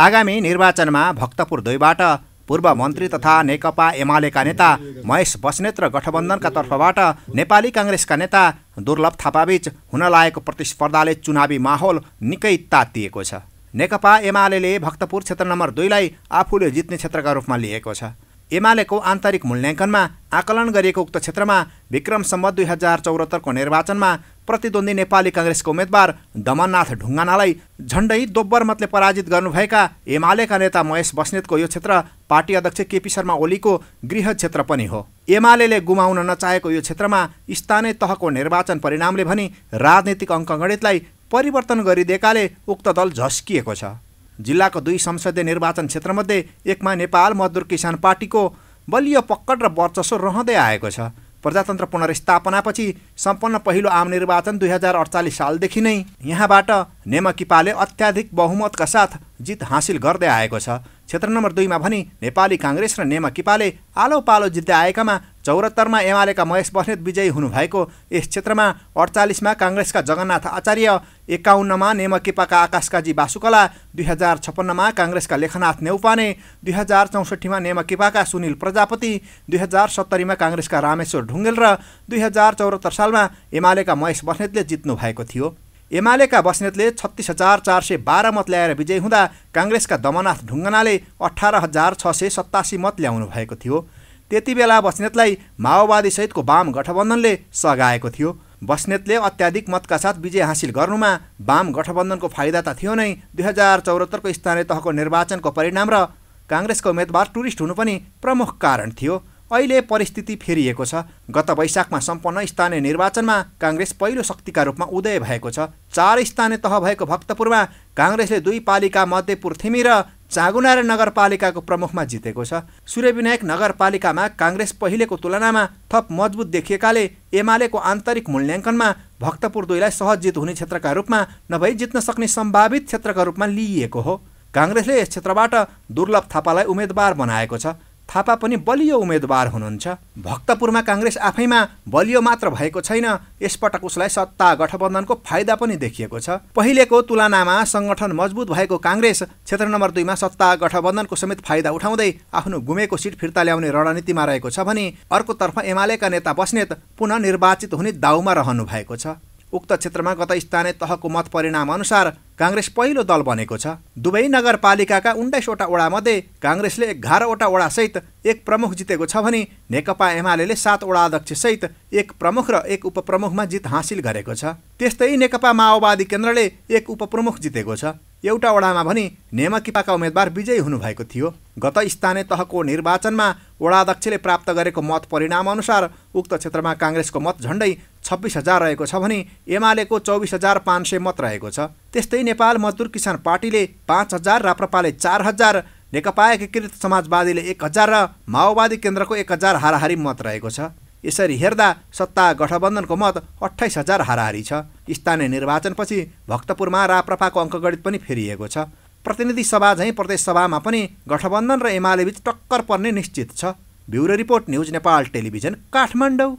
आगामी निर्वाचनमा भक्तपुर दुईबाट पूर्व मन्त्री तथा नेकपा एमालेका नेता महेश बस्नेत र गठबन्धनका तर्फबाट नेपाली काङ्ग्रेसका नेता दुर्लभ थापाबीच हुन लागेको प्रतिस्पर्धाले चुनावी माहौल निकै तातिएको छ नेकपा एमाले भक्तपुर क्षेत्र नम्बर दुईलाई आफूले जित्ने क्षेत्रका रूपमा लिएको छ एमालेको आन्तरिक मूल्याङ्कनमा आकलन गरिएको उक्त क्षेत्रमा विक्रम सम्बत दुई हजार चौहत्तरको निर्वाचनमा प्रतिद्वन्दी नेपाली कङ्ग्रेसको उम्मेद्वार दमननाथ ढुङ्गानालाई झण्डै दोब्बर मतले पराजित गर्नुभएका एमालेका नेता महेश बस्नेतको यो क्षेत्र पार्टी अध्यक्ष केपी शर्मा ओलीको गृह क्षेत्र पनि हो एमाले गुमाउन नचाहेको यो क्षेत्रमा स्थानीय तहको निर्वाचन परिणामले भनी राजनीतिक अङ्कगणितलाई परिवर्तन गरिदिएकाले उक्त दल झस्किएको छ जिल्लाको दुई संसदीय निर्वाचन क्षेत्रमध्ये एकमा नेपाल मजदुर किसान पार्टीको बलियो पक्कड र वर्चस्व रहँदै आएको छ प्रजातन्त्र पुनर्स्थापनापछि सम्पन्न पहिलो आम निर्वाचन दुई हजार अडचालिस सालदेखि नै यहाँबाट नेमकिपाले अत्याधिक बहुमतका साथ जित हासिल गर्दै आएको छ क्षेत्र नम्बर दुईमा भने नेपाली काङ्ग्रेस र नेमकिपाले आलो पालो जित्दै आएकामा चौरात्तरमा एमालेका महेश बस्नेत विजयी हुनुभएको यस क्षेत्रमा अडचालिसमा काङ्ग्रेसका जगन्नाथ आचार्य एकाउन्नमा नेमकिपाका आकाशकाजी बासुकला दुई हजार छप्पन्नमा काङ्ग्रेसका लेखनाथ नेउपाने दुई हजार चौसठीमा नेमकिपाका सुनिल प्रजापति दुई हजार सत्तरीमा काङ्ग्रेसका रामेश्वर ढुङ्गेल र दुई हजार चौरात्तर सालमा एमालेका महेश बस्नेतले जित्नु भएको थियो एमालेका बस्नेतले छत्तिस हजार चार सय बाह्र मत ल्याएर विजय हुँदा काङ्ग्रेसका दमनाथ ढुङ्गनाले अठार हजार छ सय सत्तासी मत ल्याउनु भएको थियो त्यति बेला बस्नेतलाई माओवादीसहितको वाम गठबन्धनले सघाएको थियो बस्नेतले अत्याधिक मतका साथ विजय हासिल गर्नुमा वाम गठबन्धनको फाइदा त थियो नै दुई हजार चौहत्तरको स्थानीय तहको निर्वाचनको परिणाम र काङ्ग्रेसका उम्मेद्वार टुरिस्ट हुनु पनि प्रमुख कारण थियो अहिले परिस्थिति फेरिएको छ गत वैशाखमा सम्पन्न स्थानीय निर्वाचनमा काङ्ग्रेस पहिलो शक्तिका रूपमा उदय भएको छ चार स्थानीय तह भएको भक्तपुरमा काङ्ग्रेसले दुई पालिका मध्ये पुर्थिमी र चाँगुनारा नगरपालिकाको प्रमुखमा जितेको छ सूर्यविनायक नगरपालिकामा काङ्ग्रेस पहिलेको तुलनामा थप मजबुत देखिएकाले एमालेको आन्तरिक मूल्याङ्कनमा भक्तपुर दुईलाई सहज जित हुने क्षेत्रका रूपमा नभई जित्न सक्ने सम्भावित क्षेत्रका रूपमा लिइएको हो काङ्ग्रेसले यस क्षेत्रबाट दुर्लभ थापालाई उम्मेदवार बनाएको छ थापा पनि बलियो उम्मेदवार हुनुहुन्छ भक्तपुरमा काङ्ग्रेस आफैमा बलियो मात्र भएको छैन यसपटक उसलाई सत्ता गठबन्धनको फाइदा पनि देखिएको छ पहिलेको तुलनामा सङ्गठन मजबुत भएको काङ्ग्रेस क्षेत्र नम्बर दुईमा सत्ता गठबन्धनको समेत फाइदा उठाउँदै आफ्नो गुमेको सिट फिर्ता ल्याउने रणनीतिमा रहेको छ भने अर्कोतर्फ एमालेका नेता बस्नेत पुनः निर्वाचित हुने दाउमा रहनु भएको छ उक्त क्षेत्रमा गत स्थानीय तहको मत परिणाम अनुसार काङ्ग्रेस पहिलो दल बनेको छ दुवै नगरपालिकाका उन्नाइसवटा ओडामध्ये काङ्ग्रेसले एघारवटा ओडासहित एक प्रमुख जितेको छ भने नेकपा एमाले सातवटा अध्यक्षसहित एक प्रमुख र एक उपप्रमुखमा जित हासिल गरेको छ त्यस्तै नेकपा माओवादी केन्द्रले एक उपप्रमुख जितेको छ एउटा वडामा भने नेमकिपाका उम्मेद्वार विजयी हुनुभएको थियो गत स्थानीय तहको निर्वाचनमा वडाध्यक्षले प्राप्त गरेको मत परिणामअनुसार उक्त क्षेत्रमा काङ्ग्रेसको मत झन्डै छब्बिस हजार रहेको छ भने एमालेको चौबिस हजार पाँच सय मत रहेको छ त्यस्तै नेपाल मजदुर किसान पार्टीले पाँच हजार राप्रपाले चार हजार नेकपा एकीकृत समाजवादीले एक हजार र माओवादी केन्द्रको एक हजार हाराहारी मत रहेको छ यसरी हेर्दा सत्ता गठबन्धनको मत अठाइस हजार हाराहारी छ स्थानीय निर्वाचनपछि भक्तपुरमा राप्रपाको अङ्कगणित पनि फेरिएको छ प्रतिनिधि सभा झैँ सभामा पनि गठबन्धन र एमालेबीच टक्कर पर्ने निश्चित छ bureau report news Nepal television Kathmandu